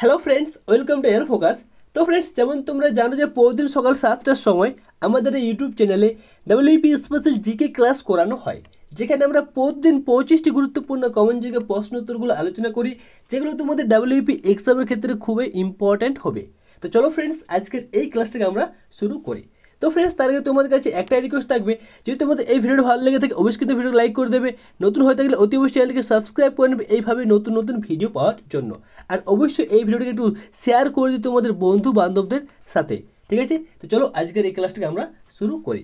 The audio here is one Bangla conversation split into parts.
hello friends welcome to air focus তো ফ্রেন্ডস যেমন তোমরা জানো যে প্রতিদিন সকাল সাতটার সময় আমাদের এই ইউটিউব চ্যানেলে ডাব্লিউপি স্পেশাল জিকে ক্লাস করানো হয় যেখানে আমরা প্রতিদিন পঁচিশটি গুরুত্বপূর্ণ কমন জিকে প্রশ্ন উত্তরগুলো আলোচনা করি যেগুলো তোমাদের ডাব্লিউপি এক্সামের ক্ষেত্রে খুবই ইম্পর্ট্যান্ট হবে তো চলো ফ্রেন্ডস আজকের এই ক্লাসটাকে আমরা শুরু করি তো ফ্রেন্ডস তার আগে তোমাদের কাছে একটাই রিকোয়েস্ট থাকবে যদি তোমাদের এই ভিডিওটা ভালো লেগে থাকে অবশ্যই কিন্তু ভিডিও লাইক করে দেবে নতুন হয়ে থাকলে অতি অবশ্যই চ্যানেলকে সাবস্ক্রাইব করে নেবে এইভাবে নতুন নতুন ভিডিও পাওয়ার জন্য আর অবশ্যই এই ভিডিওটাকে একটু শেয়ার করে দিই তোমাদের বন্ধু বান্ধবদের সাথে ঠিক আছে তো চলো আজকের এই ক্লাসটাকে আমরা শুরু করি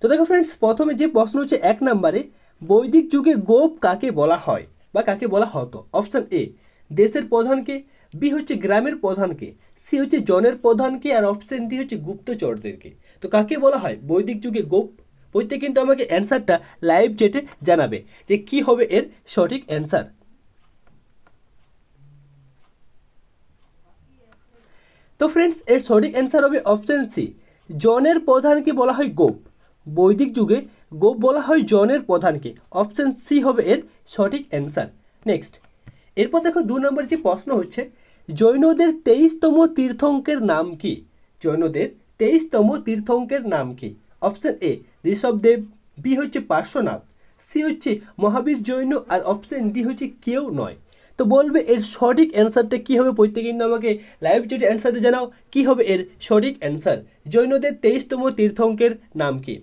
তো দেখো ফ্রেন্ডস প্রথমে যে প্রশ্ন হচ্ছে এক নম্বরে বৈদিক যুগে গোপ কাকে বলা হয় বা কাকে বলা হতো অপশান এ দেশের প্রধানকে বি হচ্ছে গ্রামের প্রধানকে সি হচ্ছে জনের প্রধানকে আর অপশান ডি হচ্ছে গুপ্তচরদেরকে তো কাকে বলা হয় বৈদিক যুগে গোপ বইতে কিন্তু আমাকে অ্যান্সারটা লাইভ চেটে জানাবে যে কি হবে এর সঠিক অ্যান্সার তো ফ্রেন্ডস এর সঠিক অ্যান্সার হবে অপশন সি জনের প্রধানকে বলা হয় গোপ বৈদিক যুগে গোপ বলা হয় জনের প্রধানকে অপশন সি হবে এর সঠিক অ্যান্সার নেক্সট এরপর দেখো দু নম্বর যে প্রশ্ন হচ্ছে জৈনদের তেইশতম তীর্থঙ্কের নাম কি জৈনদের তেইশতম তীর্থঙ্কের নাম কি অপশান এ ঋষভদেব বি হচ্ছে পার্শ্বনাথ সি হচ্ছে মহাবীর জৈন আর অপশান ডি হচ্ছে কেউ নয় তো বলবে এর সঠিক অ্যান্সারটা কী হবে প্রত্যেকে কিন্তু আমাকে লাইভ যদি অ্যান্সারটা জানাও কী হবে এর সঠিক অ্যান্সার জৈনদের তেইশতম তীর্থঙ্কের নাম কি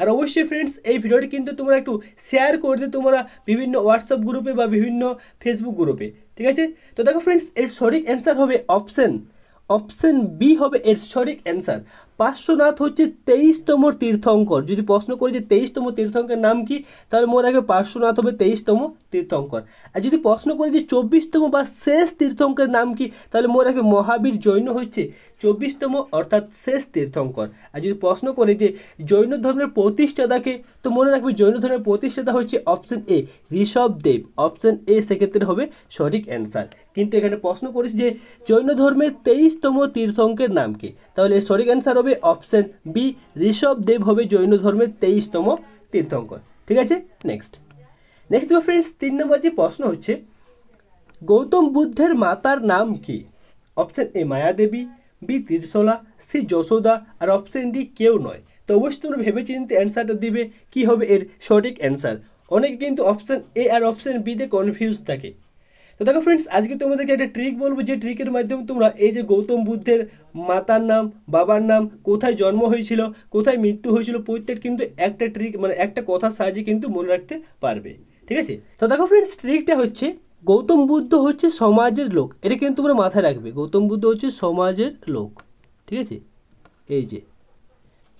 আর অবশ্যই ফ্রেন্ডস এই ভিডিওটি কিন্তু তোমরা একটু শেয়ার দিও তোমরা বিভিন্ন হোয়াটসঅ্যাপ গ্রুপে বা বিভিন্ন ফেসবুক গ্রুপে ঠিক আছে তো দেখো ফ্রেন্ডস এর সঠিক অ্যান্সার হবে অপশান অপশন বি হবে এর সঠিক অ্যান্সার পার্শ্বনাথ হচ্ছে তেইশতম তীর্থঙ্কর যদি প্রশ্ন করি যে তেইশতম তীর্থঙ্কর নাম কি তাহলে মনে রাখবে পার্শ্বনাথ হবে তেইশতম তীর্থঙ্কর আর যদি প্রশ্ন করি যে চব্বিশতম বা শেষ তীর্থঙ্কর নাম কি তাহলে মনে রাখবে মহাবীর জৈন হচ্ছে চব্বিশতম অর্থাৎ শেষ তীর্থঙ্কর আর যদি প্রশ্ন করে যে জৈন ধর্মের প্রতিষ্ঠাতাকে তো মনে রাখবে জৈন ধর্মের প্রতিষ্ঠাতা হচ্ছে option A Rishabh Dev option A সেক্ষেত্রে হবে সঠিক অ্যান্সার কিন্তু এখানে প্রশ্ন করিস যে জৈন ধর্মের তেইশতম তীর্থঙ্কের নাম কি তাহলে সঠিক অ্যান্সার হবে হবে অপশান বি দেব হবে জৈন ধর্মের তেইশতম তীর্থঙ্কর ঠিক আছে নেক্সট নেক্সট দেখো ফ্রেন্ডস তিন নম্বর যে প্রশ্ন হচ্ছে গৌতম বুদ্ধের মাতার নাম কি option A Mayadevi B Trishala C Yashoda আর অপশান ডি কেউ নয় তো অবশ্যই তোমরা ভেবে চিনতে অ্যান্সারটা দিবে কি হবে এর সঠিক অ্যান্সার অনেকে কিন্তু অপশান এ আর অপশান বিতে কনফিউজ থাকে তো দেখো ফ্রেন্ডস আজকে তোমাদেরকে একটা ট্রিক বলবো যে ট্রিকের মাধ্যমে তোমরা এই যে গৌতম বুদ্ধের মাতার নাম বাবার নাম কোথায় জন্ম হয়েছিল কোথায় মৃত্যু হয়েছিল প্রত্যেক কিন্তু একটা ট্রিক মানে একটা কথার সাহায্যে কিন্তু মনে রাখতে পারবে ঠিক আছে তো দেখো ফ্রেন্ডস ট্রিকটা হচ্ছে গৌতম বুদ্ধ হচ্ছে সমাজের লোক এটা কিন্তু তোমরা মাথায় রাখবে গৌতম বুদ্ধ হচ্ছে সমাজের লোক ঠিক আছে এই যে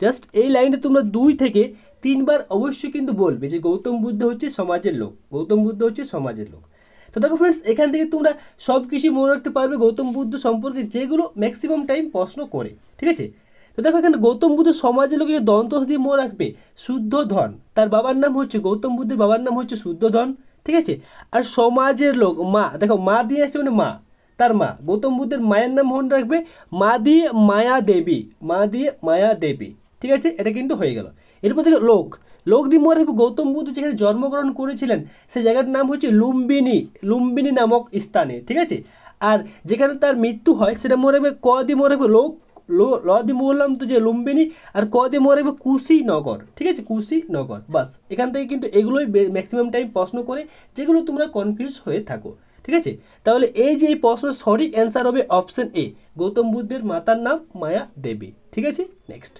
জাস্ট এই লাইনটা তোমরা দুই থেকে তিনবার অবশ্যই কিন্তু বলবে যে গৌতম বুদ্ধ হচ্ছে সমাজের লোক গৌতম বুদ্ধ হচ্ছে সমাজের লোক তো দেখো ফ্রেন্ডস এখান থেকে তোমরা সব কিছুই মনে রাখতে পারবে গৌতম বুদ্ধ সম্পর্কে যেগুলো ম্যাক্সিমাম টাইম প্রশ্ন করে ঠিক আছে তো দেখো এখানে গৌতম বুদ্ধ সমাজের লোকে দন্তস দিয়ে মনে রাখবে শুদ্ধ ধন তার বাবার নাম হচ্ছে গৌতম বুদ্ধের বাবার নাম হচ্ছে শুদ্ধ ধন ঠিক আছে আর সমাজের লোক মা দেখো মা দিয়ে আসছে মানে মা তার মা গৌতম বুদ্ধের মায়ের নাম মনে রাখবে মা দিয়ে মায়া দেবী মা দিয়ে মায়া দেবী ঠিক আছে এটা কিন্তু হয়ে গেল এরপর থেকে লোক লগ্নিমোহর গৌতম বুদ্ধ যেখানে জন্মগ্রহণ করেছিলেন সেই জায়গার নাম হচ্ছে লুম্বিনী লুম্বিনী নামক স্থানে ঠিক আছে আর যেখানে তার মৃত্যু হয় সেটা মনে রাখবে কদি মনে লোক ল দি বললাম তো যে লুম্বিনী আর ক দিয়ে মনে কুশিনগর ঠিক আছে কুশিনগর বাস এখান থেকে কিন্তু এগুলোই ম্যাক্সিমাম টাইম প্রশ্ন করে যেগুলো তোমরা কনফিউজ হয়ে থাকো ঠিক আছে তাহলে এই যে এই প্রশ্নের সঠিক অ্যান্সার হবে অপশন এ গৌতম বুদ্ধের মাতার নাম মায়া দেবী ঠিক আছে নেক্সট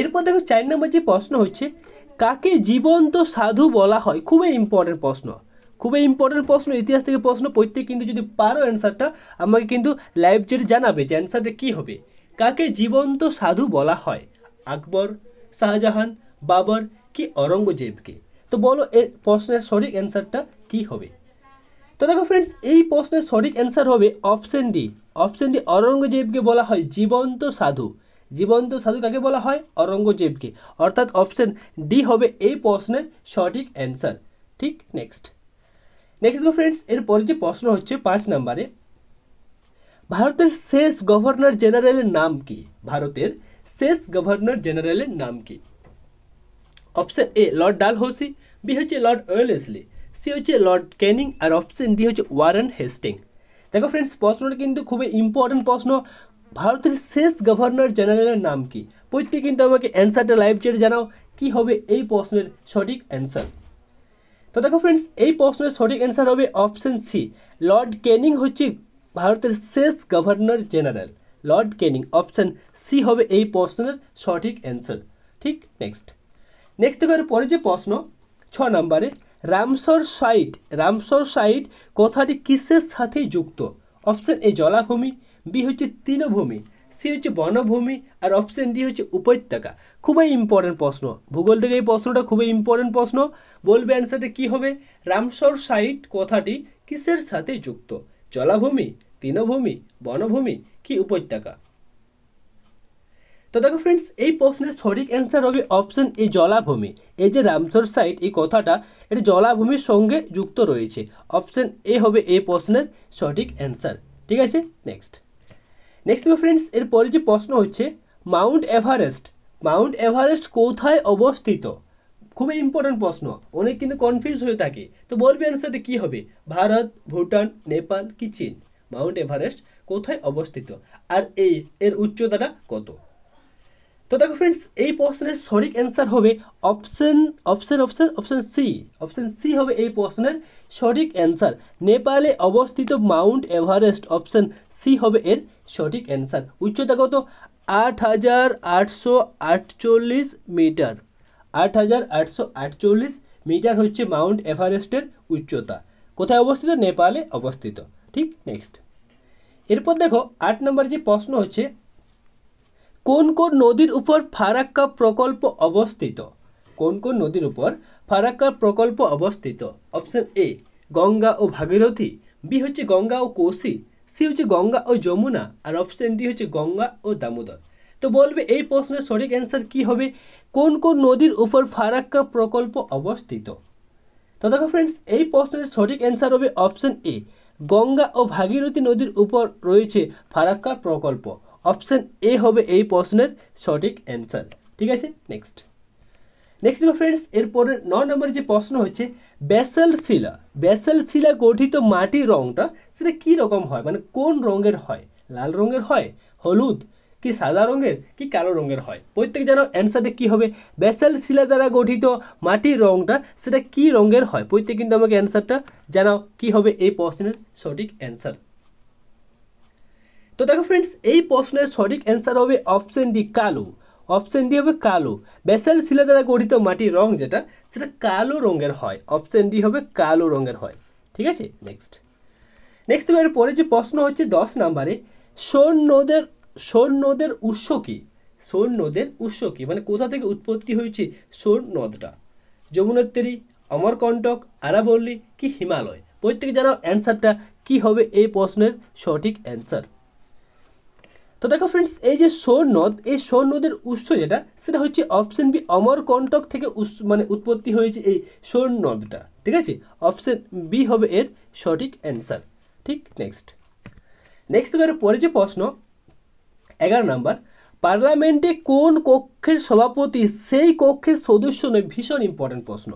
এরপর দেখো চার নম্বর যে প্রশ্ন হচ্ছে কাকে জীবন্ত সাধু বলা হয় খুবই ইম্পর্টেন্ট প্রশ্ন খুবই ইম্পর্টেন্ট প্রশ্ন ইতিহাস থেকে প্রশ্ন প্রত্যেক কিন্তু যদি পারো অ্যান্সারটা আমাকে কিন্তু লাইভ জেট জানাবে যে অ্যান্সারটা কী হবে কাকে জীবন্ত সাধু বলা হয় আকবর শাহজাহান বাবর কি অরঙ্গজেবকে তো বলো এ প্রশ্নের সঠিক অ্যান্সারটা কী হবে তো দেখো ফ্রেন্ডস এই প্রশ্নের সঠিক অ্যান্সার হবে অপশন ডি অপশন ডি অরঙ্গজেবকে বলা হয় জীবন্ত সাধু জীবন্ত সাধু কাকে বলা হয় অরঙ্গজেবকে অর্থাৎ অপশন ডি হবে এই প্রশ্নের সঠিক অ্যান্সার ঠিক নেক্সট নেক্সট ফ্রেন্ডস এরপরে যে প্রশ্ন হচ্ছে পাঁচ নম্বরে ভারতের শেষ গভর্নর জেনারেলের নাম কি ভারতের শেষ গভর্নর জেনারেলের নাম কি option A lord Dalhousie B হচ্ছে লর্ড ওয়েলেসলি সি হচ্ছে লর্ড ক্যানিং আর অপশন ডি হচ্ছে ওয়ারেন হেস্টিং দেখো ফ্রেন্ডস প্রশ্নটা কিন্তু খুবই ইম্পর্টেন্ট প্রশ্ন ভারতের শেষ গভর্নর জেনারেলের নাম কি প্রত্যেক কিন্তু আমাকে অ্যান্সারটা লাইভ চেয়ে জানাও কি হবে এই প্রশ্নের সঠিক অ্যান্সার তো দেখো ফ্রেন্ডস এই প্রশ্নের সঠিক অ্যান্সার হবে অপশন সি লর্ড কেনিং হচ্ছে ভারতের শেষ governor general lord Canning option C হবে এই প্রশ্নের সঠিক অ্যান্সার ঠিক নেক্সট নেক্সট দেখো পরে যে প্রশ্ন ছ নম্বরে রামসর সাইট রামসর সাইট কথাটি কিসের সাথে যুক্ত অপশন এ জলাভূমি বি হচ্ছে তৃণভূমি সি হচ্ছে বনভূমি আর অপশান ডি হচ্ছে উপত্যকা খুবই ইম্পর্টেন্ট প্রশ্ন ভূগোল থেকে এই প্রশ্নটা খুবই ইম্পর্টেন্ট প্রশ্ন বলবে অ্যান্সারটা কী হবে রামসর সাইট কথাটি কিসের সাথে যুক্ত জলাভূমি তৃণভূমি বনভূমি কি উপত্যকা তো দেখো ফ্রেন্ডস এই প্রশ্নের সঠিক অ্যান্সার হবে অপশন এ জলাভূমি এই যে রামসর সাইট এই কথাটা এটা জলাভূমির সঙ্গে যুক্ত রয়েছে অপশন এ হবে এই প্রশ্নের সঠিক অ্যান্সার ঠিক আছে নেক্সট নেক্সট দেখো ফ্রেন্ডস এরপরে যে প্রশ্ন হচ্ছে মাউন্ট এভারেস্ট মাউন্ট এভারেস্ট কোথায় অবস্থিত খুবই ইম্পর্ট্যান্ট প্রশ্ন অনেক কিন্তু কনফিউজ হয়ে থাকে তো বলবে অ্যান্সারটা কী হবে ভারত ভুটান নেপাল কি চীন মাউন্ট এভারেস্ট কোথায় অবস্থিত আর এই এর উচ্চতাটা কত তো দেখো ফ্রেন্ডস এই প্রশ্নের সঠিক অ্যান্সার হবে option option option option C option C হবে এই প্রশ্নের সঠিক অ্যান্সার নেপালে অবস্থিত মাউন্ট এভারেস্ট অপশন সি হবে এর সঠিক অ্যান্সার উচ্চতা কত আট হাজার আটশো আটচল্লিশ মিটার আট হাজার আটশো আটচল্লিশ মিটার হচ্ছে মাউন্ট এভারেস্টের উচ্চতা কোথায় অবস্থিত নেপালে অবস্থিত ঠিক নেক্সট এরপর দেখো আট নম্বর যে প্রশ্ন হচ্ছে কোন কোন নদীর উপর ফারাক্কা প্রকল্প অবস্থিত কোন কোন নদীর উপর ফারাক্কা প্রকল্প অবস্থিত অপশন এ গঙ্গা ও ভাগীরথী বি হচ্ছে গঙ্গা ও কোশি সি হচ্ছে গঙ্গা ও যমুনা আর অপশান ডি হচ্ছে গঙ্গা ও দামোদর তো বলবে এই প্রশ্নের সঠিক অ্যান্সার কী হবে কোন কোন নদীর উপর ফারাক্কা প্রকল্প অবস্থিত তো দেখো ফ্রেন্ডস এই প্রশ্নের সঠিক অ্যান্সার হবে অপশান এ গঙ্গা ও ভাগীরথী নদীর উপর রয়েছে ফারাক্কা প্রকল্প অপশান এ হবে এই প্রশ্নের সঠিক অ্যান্সার ঠিক আছে নেক্সট নেক্সট দেখো ফ্রেন্ডস এরপরে ন নম্বরের যে প্রশ্ন হচ্ছে ব্যাসাল শিলা ব্যাসাল শিলা গঠিত মাটির রঙটা সেটা কী রকম হয় মানে কোন রঙের হয় লাল রঙের হয় হলুদ কি সাদা রঙের কি কালো রঙের হয় প্রত্যেক যেন অ্যান্সারটা কী হবে ব্যাসাল শিলা দ্বারা গঠিত মাটির রঙটা সেটা কি রঙের হয় প্রত্যেক কিন্তু আমাকে অ্যান্সারটা জানাও কি হবে এই প্রশ্নের সঠিক অ্যান্সার তো দেখো ফ্রেন্ডস এই প্রশ্নের সঠিক অ্যান্সার হবে অপশন ডি কালো অপশান ডি হবে কালো ব্যাসাল শিলা দ্বারা গঠিত মাটির রং যেটা সেটা কালো রঙের হয় অপশান ডি হবে কালো রঙের হয় ঠিক আছে নেক্সট নেক্সট এবার পরে যে প্রশ্ন হচ্ছে দশ নাম্বারে স্বর্ণদের স্বর্ণদের উৎস কী সোন নদের উৎস কী মানে কোথা থেকে উৎপত্তি হয়েছে সোন নদটা যমুনোত্তরী অমরকণ্টক আরাবল্লী কি হিমালয় প্রত্যেকে জানাও অ্যান্সারটা কি হবে এই প্রশ্নের সঠিক অ্যান্সার তো দেখো ফ্রেন্ডস এই যে নদ এই নদের উৎস যেটা সেটা হচ্ছে অপশন বি অমরকণ্টক থেকে উৎস মানে উৎপত্তি হয়েছে এই নদটা ঠিক আছে অপশন বি হবে এর সঠিক অ্যান্সার ঠিক নেক্সট নেক্সট করে পরে যে প্রশ্ন এগারো নাম্বার পার্লামেন্টে কোন কক্ষের সভাপতি সেই কক্ষের সদস্য নয় ভীষণ ইম্পর্টেন্ট প্রশ্ন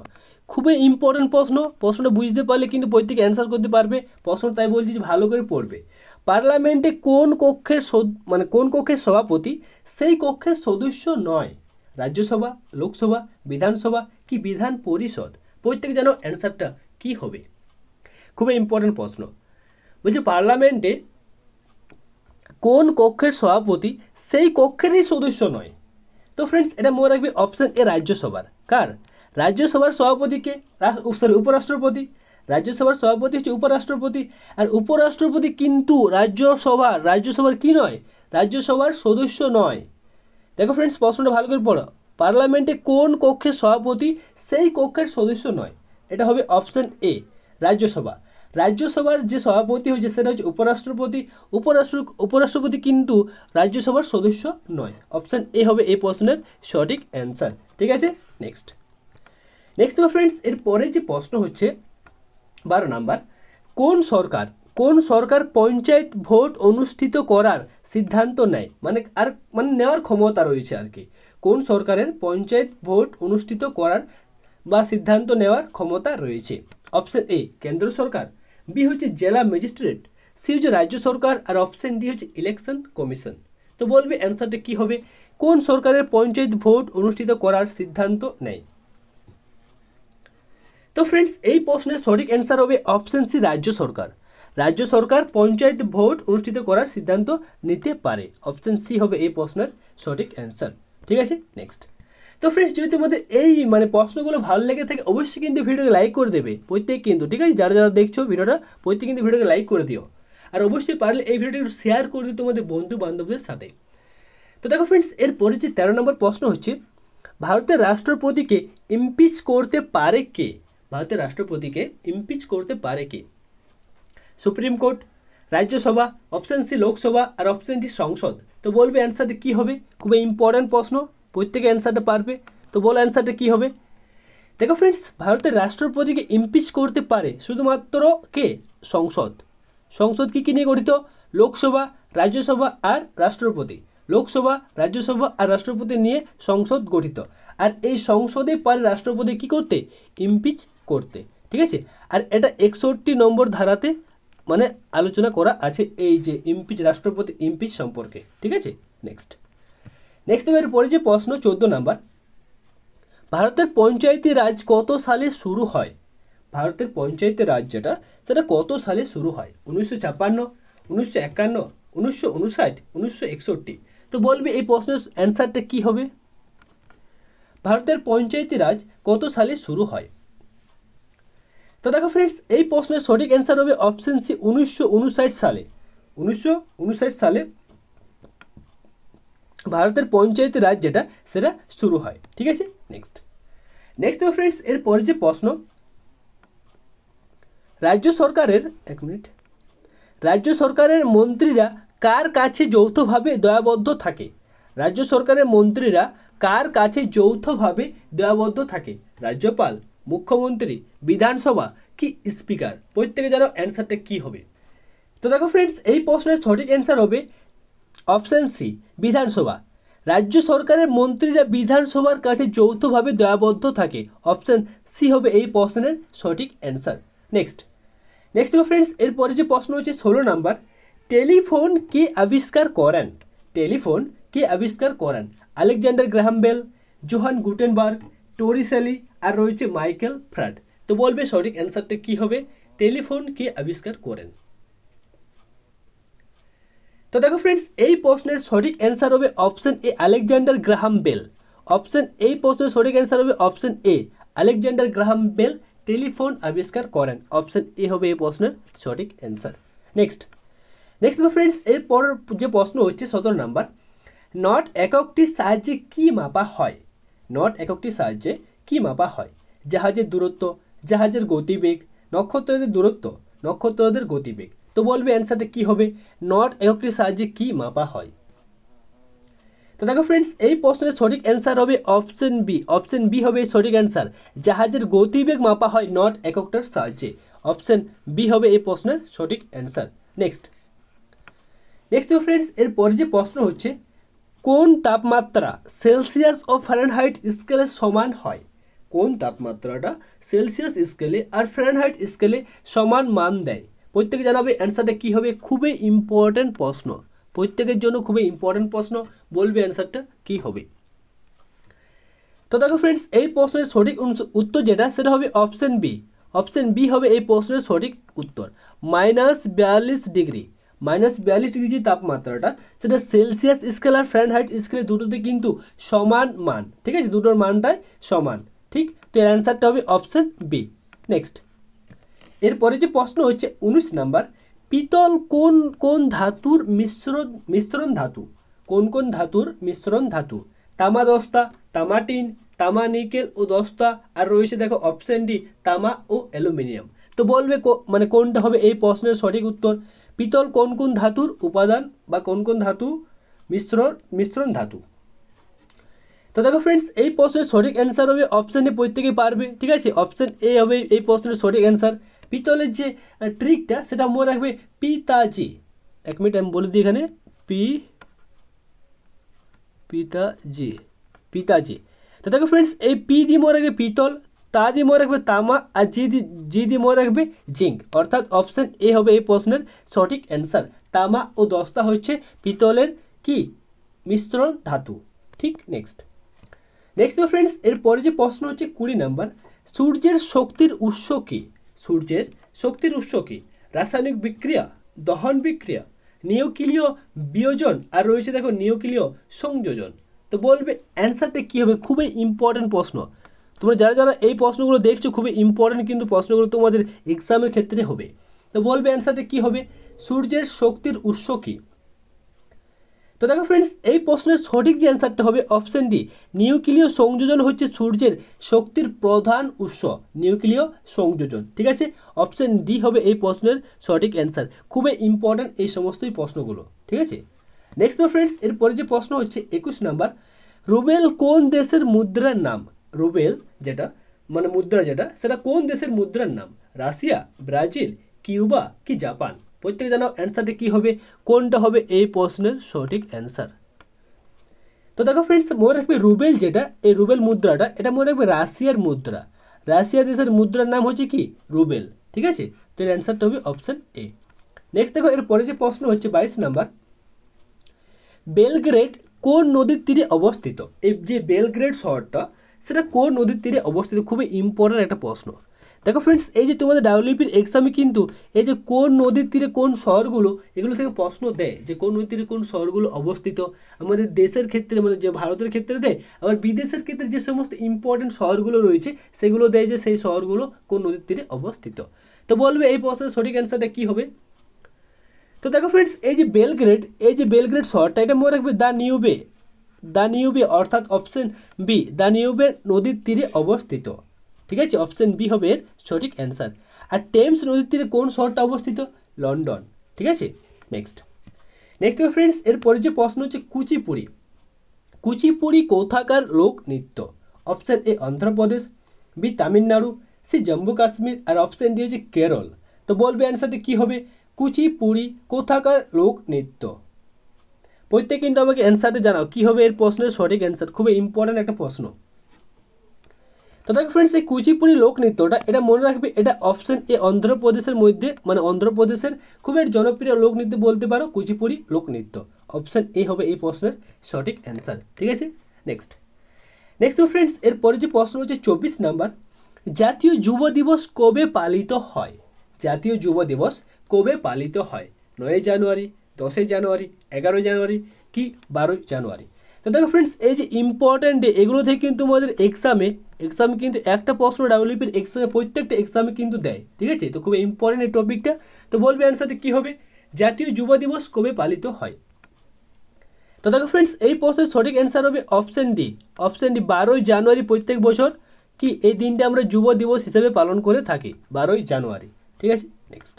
খুবই ইম্পর্টেন্ট প্রশ্ন প্রশ্নটা বুঝতে পারলে কিন্তু প্রত্যেকে অ্যান্সার করতে পারবে প্রশ্ন তাই বলছি যে ভালো করে পড়বে পার্লামেন্টে কোন কক্ষের সধ মানে কোন কক্ষের সভাপতি সেই কক্ষের সদস্য নয় রাজ্যসভা লোকসভা বিধানসভা কি বিধান পরিষদ প্রত্যেকজন অ্যানসারটা কি হবে খুব ইম্পর্টেন্ট প্রশ্ন মধ্যে পার্লামেন্টে কোন কক্ষের সভাপতি সেই কক্ষের সদস্য নয় তো फ्रेंड्स এটা মো রাখবি অপশন এ রাজ্যসভা কারণ রাজ্যসভার সভাপতি কে অফসর उपराष्ट्रपति রাজ্যসভার সভাপতি হচ্ছে উপরাষ্ট্রপতি আর উপরাষ্ট্রপতি কিন্তু রাজ্যসভার রাজ্যসভার কী নয় রাজ্যসভার সদস্য নয় দেখো ফ্রেন্ডস প্রশ্নটা ভালো করে পড়ো পার্লামেন্টে কোন কক্ষের সভাপতি সেই কক্ষের সদস্য নয় এটা হবে অপশান এ রাজ্যসভা রাজ্যসভার যে সভাপতি হয়েছে সেটা হচ্ছে উপরাষ্ট্রপতি উপরাষ্ট্র উপরাষ্ট্রপতি কিন্তু রাজ্যসভার সদস্য নয় অপশান এ হবে এই প্রশ্নের সঠিক অ্যান্সার ঠিক আছে নেক্সট নেক্সট ফ্রেন্ডস এর পরে যে প্রশ্ন হচ্ছে বারো নাম্বার কোন সরকার কোন সরকার পঞ্চায়েত ভোট অনুষ্ঠিত করার সিদ্ধান্ত নেয় মানে আর মানে নেওয়ার ক্ষমতা রয়েছে আর কি কোন সরকারের পঞ্চায়েত ভোট অনুষ্ঠিত করার বা সিদ্ধান্ত নেওয়ার ক্ষমতা রয়েছে অপশান এ কেন্দ্র সরকার বি হচ্ছে জেলা ম্যাজিস্ট্রেট সি হচ্ছে রাজ্য সরকার আর অপশান ডি হচ্ছে ইলেকশন কমিশন তো বলবে অ্যান্সারটা কী হবে কোন সরকারের পঞ্চায়েত ভোট অনুষ্ঠিত করার সিদ্ধান্ত নেয় তো ফ্রেন্ডস এই প্রশ্নের সঠিক অ্যান্সার হবে অপশন সি রাজ্য সরকার রাজ্য সরকার পঞ্চায়েত ভোট অনুষ্ঠিত করার সিদ্ধান্ত নিতে পারে অপশন সি হবে এই প্রশ্নের সঠিক অ্যান্সার ঠিক আছে নেক্সট তো ফ্রেন্ডস যদি তোমাদের এই মানে প্রশ্নগুলো ভালো লেগে থাকে অবশ্যই কিন্তু ভিডিওকে লাইক করে দেবে প্রত্যেক কিন্তু ঠিক আছে যারা যারা দেখছো ভিডিওটা প্রত্যেক কিন্তু ভিডিওকে লাইক করে দিও আর অবশ্যই পারলে এই ভিডিওটি একটু শেয়ার করে দিও তোমাদের বন্ধু বান্ধবদের সাথে তো দেখো ফ্রেন্ডস এর যে তেরো নম্বর প্রশ্ন হচ্ছে ভারতের রাষ্ট্রপতিকে ইমপিচ করতে পারে কে ভারতের রাষ্ট্রপতিকে ইমপিচ করতে পারে কি supreme court Rajya Sabha option C Lok Sabha আর অপশান ডি সংসদ তো বলবে অ্যান্সারটা কী হবে খুবই ইম্পর্ট্যান্ট প্রশ্ন প্রত্যেকে অ্যান্সারটা পারবে তো বলো অ্যান্সারটা কী হবে দেখো ফ্রেন্ডস ভারতের রাষ্ট্রপতিকে ইমপিচ করতে পারে শুধুমাত্র কে সংসদ সংসদ কী কী নিয়ে গঠিত লোকসভা রাজ্যসভা আর রাষ্ট্রপতি লোকসভা রাজ্যসভা আর রাষ্ট্রপতি নিয়ে সংসদ গঠিত আর এই সংসদে পারে রাষ্ট্রপতি কী করতে ইমপিচ করতে ঠিক আছে আর এটা একষট্টি নম্বর ধারাতে মানে আলোচনা করা আছে এই যে ইমপিচ রাষ্ট্রপতি ইমপিচ সম্পর্কে ঠিক আছে নেক্সট নেক্সট এবার পরে যে প্রশ্ন চোদ্দো নাম্বার ভারতের পঞ্চায়েতি রাজ কত সালে শুরু হয় ভারতের পঞ্চায়েতি রাজ যেটা সেটা কত সালে শুরু হয় উনিশশো ছাপ্পান্ন উনিশশো একান্ন উনিশশো উনষাট উনিশশো একষট্টি তো বলবে এই প্রশ্নের অ্যান্সারটা কী হবে ভারতের পঞ্চায়েতি রাজ কত সালে শুরু হয় তো দেখো ফ্রেন্ডস এই প্রশ্নের সঠিক অ্যান্সার হবে অপশন সি উনিশশো সালে উনিশশো সালে ভারতের পঞ্চায়েত রাজ যেটা সেটা শুরু হয় ঠিক আছে নেক্সট নেক্সট ফ্রেন্ডস ফ্রেন্ডস এরপর যে প্রশ্ন রাজ্য সরকারের এক মিনিট রাজ্য সরকারের মন্ত্রীরা কার কাছে যৌথভাবে দয়াবদ্ধ থাকে রাজ্য সরকারের মন্ত্রীরা কার কাছে যৌথভাবে দয়াবদ্ধ থাকে রাজ্যপাল মুখ্যমন্ত্রী বিধানসভা কি স্পিকার প্রত্যেকে জানো অ্যান্সারটা কি হবে তো দেখো ফ্রেন্ডস এই প্রশ্নের সঠিক অ্যান্সার হবে অপশান সি বিধানসভা রাজ্য সরকারের মন্ত্রীরা বিধানসভার কাছে যৌথভাবে দয়াবদ্ধ থাকে অপশান সি হবে এই প্রশ্নের সঠিক অ্যান্সার নেক্সট নেক্সট দেখো ফ্রেন্ডস এরপরে যে প্রশ্ন হচ্ছে ষোলো নাম্বার টেলিফোন কে আবিষ্কার করেন টেলিফোন কে আবিষ্কার করেন Alexander Graham Bell Johann Gutenberg Torricelli আর রয়েছে মাইকেল ফ্রাড তো বলবে সঠিক অ্যান্সারটা কী হবে টেলিফোন কে আবিষ্কার করেন তো দেখো ফ্রেন্ডস এই প্রশ্নের সঠিক অ্যান্সার হবে option A Alexander Graham Bell option এই প্রশ্নের সঠিক অ্যান্সার হবে option A Alexander Graham Bell telephone আবিষ্কার করেন অপশন এ হবে এই প্রশ্নের সঠিক অ্যান্সার নেক্সট নেক্সট দেখো ফ্রেন্ডস এরপর যে প্রশ্ন হচ্ছে সতেরো নাম্বার নট এককটির সাহায্যে কী মাপা হয় নট এককটির সাহায্যে কি মাপা হয় জাহাজের দূরত্ব জাহাজের গতিবেগ নক্ষত্রদের দূরত্ব নক্ষত্রদের গতিবেগ তো বলবে অ্যান্সারটা কি হবে নট এককটির সাহায্যে কি মাপা হয় তো দেখো ফ্রেন্ডস এই প্রশ্নের সঠিক অ্যান্সার হবে অপশন বি অপশন বি হবে সঠিক অ্যান্সার জাহাজের গতিবেগ মাপা হয় নট এককটার সাহায্যে অপশন বি হবে এই প্রশ্নের সঠিক অ্যান্সার নেক্সট নেক্সট দেখো ফ্রেন্ডস এরপর যে প্রশ্ন হচ্ছে কোন তাপমাত্রা সেলসিয়াস ও ফারেনহাইট স্কেলের সমান হয় কোন তাপমাত্রাটা সেলসিয়াস স্কেলে আর ফ্যারেনহাইট স্কেলে সমান মান দেয় প্রত্যেকে জানাবে অ্যান্সারটা কী হবে খুবই ইম্পর্ট্যান্ট প্রশ্ন প্রত্যেকের জন্য খুবই ইম্পর্ট্যান্ট প্রশ্ন বলবে অ্যান্সারটা কী হবে তো দেখো ফ্রেন্ডস এই প্রশ্নের সঠিক উত্তর যেটা সেটা হবে অপশান বি অপশান বি হবে এই প্রশ্নের সঠিক উত্তর মাইনাস বিয়াল্লিশ ডিগ্রি মাইনাস বিয়াল্লিশ ডিগ্রি যে তাপমাত্রাটা সেটা সেলসিয়াস স্কেল আর ফ্যারেনহাইট স্কেলে দুটোতে কিন্তু সমান মান ঠিক আছে দুটোর মানটাই সমান ঠিক তো এর অ্যান্সারটা হবে অপশান বি নেক্সট এরপরে যে প্রশ্ন হচ্ছে উনিশ নাম্বার পিতল কোন কোন ধাতুর মিশ্র মিশ্রণ ধাতু কোন কোন ধাতুর মিশ্রণ ধাতু তামা দস্তা তামা টিন তামা নিকেল ও দস্তা আর রয়েছে দেখো অপশান ডি তামা ও অ্যালুমিনিয়াম তো বলবে মানে কোনটা হবে এই প্রশ্নের সঠিক উত্তর পিতল কোন কোন ধাতুর উপাদান বা কোন কোন ধাতু মিশ্র মিশ্রণ ধাতু তো দেখো फ्रेंड्स এই প্রশ্নৰ সঠিক আনসার হ'ব অপচন এ পইটতে কি পাববি ঠিক আছে অপচন এ হ'ব এই প্রশ্নৰ সঠিক আনসার পিতলৰ যে ট্ৰিকটা সেটা মই ৰাখবি পিতাজি এক মিনিট মই বুল দিওখানে পি পিতাজি পিতাজি তহতেক फ्रेंड्स এই পিদি মই ৰাখব পিতল ताजी মই ৰাখব তামা জি জি মই ৰাখব জিঙ্ক অর্থত অপচন এ হ'ব এই প্রশ্নৰ সঠিক আনসার তামা ও দস্তা হৈছে পিতলৰ কি मिश्र ধাতু ঠিক নেক্সট নেক্সট তো ফ্রেন্ডস এরপরে যে প্রশ্ন হচ্ছে কুড়ি নাম্বার সূর্যের শক্তির উৎস কী সূর্যের শক্তির উৎস কী রাসায়নিক বিক্রিয়া দহন বিক্রিয়া নিয়কিলীয় বিয়োজন আর রয়েছে দেখো নিয়কিলীয় সংযোজন তো বলবে অ্যান্সারটা কী হবে খুবই ইম্পর্ট্যান্ট প্রশ্ন তোমরা যারা যারা এই প্রশ্নগুলো দেখছো খুবই ইম্পর্ট্যান্ট কিন্তু প্রশ্নগুলো তোমাদের এক্সামের ক্ষেত্রে হবে তো বলবে অ্যান্সারটা কী হবে সূর্যের শক্তির উৎস কী তো দেখো ফ্রেন্ডস এই প্রশ্নের সঠিক যে অ্যান্সারটা হবে অপশান ডি নিউক্লিয় সংযোজন হচ্ছে সূর্যের শক্তির প্রধান উৎস নিউক্লিয় সংযোজন ঠিক আছে অপশান ডি হবে এই প্রশ্নের সঠিক অ্যান্সার খুবই ইম্পর্ট্যান্ট এই সমস্তই প্রশ্নগুলো ঠিক আছে নেক্সট তো ফ্রেন্ডস এরপরে যে প্রশ্ন হচ্ছে একুশ নাম্বার রুবেল কোন দেশের মুদ্রার নাম রুবেল যেটা মানে মুদ্রা যেটা সেটা কোন দেশের মুদ্রার নাম রাশিয়া ব্রাজিল কিউবা কি জাপান প্রত্যেকে জানো অ্যান্সারটি কী হবে কোনটা হবে এই প্রশ্নের সঠিক অ্যান্সার তো দেখো ফ্রেন্ডস মনে রাখবে রুবেল যেটা এই রুবেল মুদ্রাটা এটা মনে রাখবে রাশিয়ার মুদ্রা রাশিয়া দেশের মুদ্রার নাম হচ্ছে কি রুবেল ঠিক আছে তো এর অ্যান্সারটা হবে অপশান এ নেক্সট দেখো এর পরে যে প্রশ্ন হচ্ছে বাইশ নাম্বার বেলগ্রেড কোন নদীর তীরে অবস্থিত এই যে বেলগ্রেড শহরটা সেটা কোন নদীর তীরে অবস্থিত খুবই ইম্পর্ট্যান্ট একটা প্রশ্ন দেখো ফ্রেন্ডস এই যে তোমাদের ডাব্লিউপির এক্সামে কিন্তু এই যে কোন নদীর তীরে কোন শহরগুলো এগুলো থেকে প্রশ্ন দেয় যে কোন নদীর তীরে কোন শহরগুলো অবস্থিত আমাদের দেশের ক্ষেত্রে মানে যে ভারতের ক্ষেত্রে দেয় আবার বিদেশের ক্ষেত্রে যে সমস্ত ইম্পর্টেন্ট শহরগুলো রয়েছে সেগুলো দেয় যে সেই শহরগুলো কোন নদীর তীরে অবস্থিত তো বলবে এই প্রশ্নের সঠিক অ্যান্সারটা কী হবে তো দেখো ফ্রেন্ডস এই যে বেলগ্রেড এই যে বেলগ্রেড শহরটা এটা মনে রাখবে the new bay the new bay অর্থাৎ অপশন বি দ্য নিউ বে নদীর তীরে অবস্থিত ঠিক আছে অপশান বি হবে এর সঠিক অ্যান্সার আর টেমস নদীর তীরে কোন শহরটা অবস্থিত লন্ডন ঠিক আছে নেক্সট নেক্সট ফ্রেন্ডস এরপরে যে প্রশ্ন হচ্ছে কুচিপুড়ি কুচিপুড়ি কোথাকার লোক নৃত্য option A Andhra Pradesh B Tamil Nadu C Jammu Kashmir R option দিয়ে হচ্ছে কেরল তো বলবে অ্যান্সারটি কী হবে কুচিপুড়ি কোথাকার লোক নৃত্য প্রত্যেক কিন্তু আমাকে অ্যান্সারটা জানাও কী হবে এর প্রশ্নের সঠিক অ্যান্সার খুবই ইম্পর্ট্যান্ট একটা প্রশ্ন তো দেখো ফ্রেন্ডস এই কুচিপুরি লোকনৃত্যটা এটা মনে রাখবে এটা অপশন এ অন্ধ্রপ্রদেশের মধ্যে মানে অন্ধ্রপ্রদেশের খুবই জনপ্রিয় লোকনৃত্য বলতে পারো কুচিপুরি লোকনৃত্য অপশন এ হবে এই প্রশ্নের সঠিক অ্যান্সার ঠিক আছে নেক্সট নেক্সট তো ফ্রেন্ডস এরপরে যে প্রশ্ন হচ্ছে চব্বিশ নাম্বার জাতীয় যুব দিবস কবে পালিত হয় জাতীয় যুব দিবস কবে পালিত হয় নয় জানুয়ারি দশই জানুয়ারি এগারোই জানুয়ারি কি বারোই জানুয়ারি তো দেখো ফ্রেন্ডস এই যে ইম্পর্ট্যান্ট ডে এগুলো থেকে কিন্তু আমাদের এক্সামে এক্সামে কিন্তু একটা প্রশ্ন ডাব্লিউপির এক্সামে প্রত্যেকটা এক্সামে কিন্তু দেয় ঠিক আছে তো খুব ইম্পর্ট্যান্ট এই টপিকটা তো বলবে অ্যান্সারটা কী হবে জাতীয় যুব দিবস কবে পালিত হয় তো দেখো ফ্রেন্ডস এই প্রশ্নের সঠিক অ্যান্সার হবে অপশান ডি অপশান ডি বারোই জানুয়ারি প্রত্যেক বছর কি এই দিনটা আমরা যুব দিবস হিসেবে পালন করে থাকি বারোই জানুয়ারি ঠিক আছে নেক্সট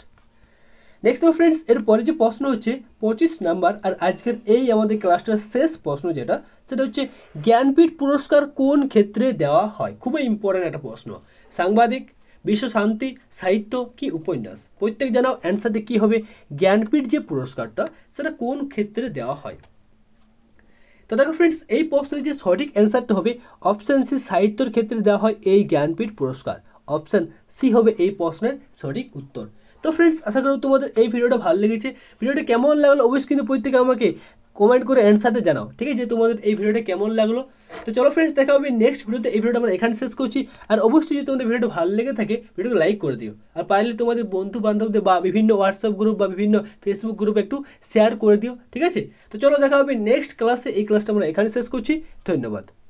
নেক্সট ফ্রেন্ডস ফ্রেন্ডস এরপরে যে প্রশ্ন হচ্ছে পঁচিশ নাম্বার আর আজকের এই আমাদের ক্লাসটার শেষ প্রশ্ন যেটা সেটা হচ্ছে জ্ঞানপীঠ পুরস্কার কোন ক্ষেত্রে দেওয়া হয় খুবই ইম্পর্ট্যান্ট একটা প্রশ্ন সাংবাদিক বিশ্ব শান্তি সাহিত্য কি উপন্যাস প্রত্যেক জানাও অ্যান্সারটি কী হবে জ্ঞানপীঠ যে পুরস্কারটা সেটা কোন ক্ষেত্রে দেওয়া হয় তো দেখো ফ্রেন্ডস এই প্রশ্নের যে সঠিক অ্যান্সারটা হবে অপশান সি সাহিত্যর ক্ষেত্রে দেওয়া হয় এই জ্ঞানপীঠ পুরস্কার অপশান সি হবে এই প্রশ্নের সঠিক উত্তর তো ফ্রেন্ডস আশা করি তোমাদের এই ভিডিওটা ভালো লেগেছে ভিডিওটা কেমন লাগলো অবশ্যই কিন্তু প্রত্যেকে আমাকে কমেন্ট করে অ্যান্সারটা জানাও ঠিক আছে তোমাদের এই ভিডিওটা কেমন লাগলো তো চলো ফ্রেন্ডস দেখা হবে নেক্সট ভিডিওতে এই ভিডিওটা আমরা এখানে শেষ করছি আর অবশ্যই যদি তোমাদের ভিডিওটা ভালো লেগে থাকে ভিডিওটা লাইক করে দিও আর পারলে তোমাদের বন্ধু বান্ধবদের বা বিভিন্ন হোয়াটসঅ্যাপ গ্রুপ বা বিভিন্ন ফেসবুক গ্রুপে একটু শেয়ার করে দিও ঠিক আছে তো চলো দেখা হবে নেক্সট ক্লাসে এই ক্লাসটা আমরা এখানে শেষ করছি ধন্যবাদ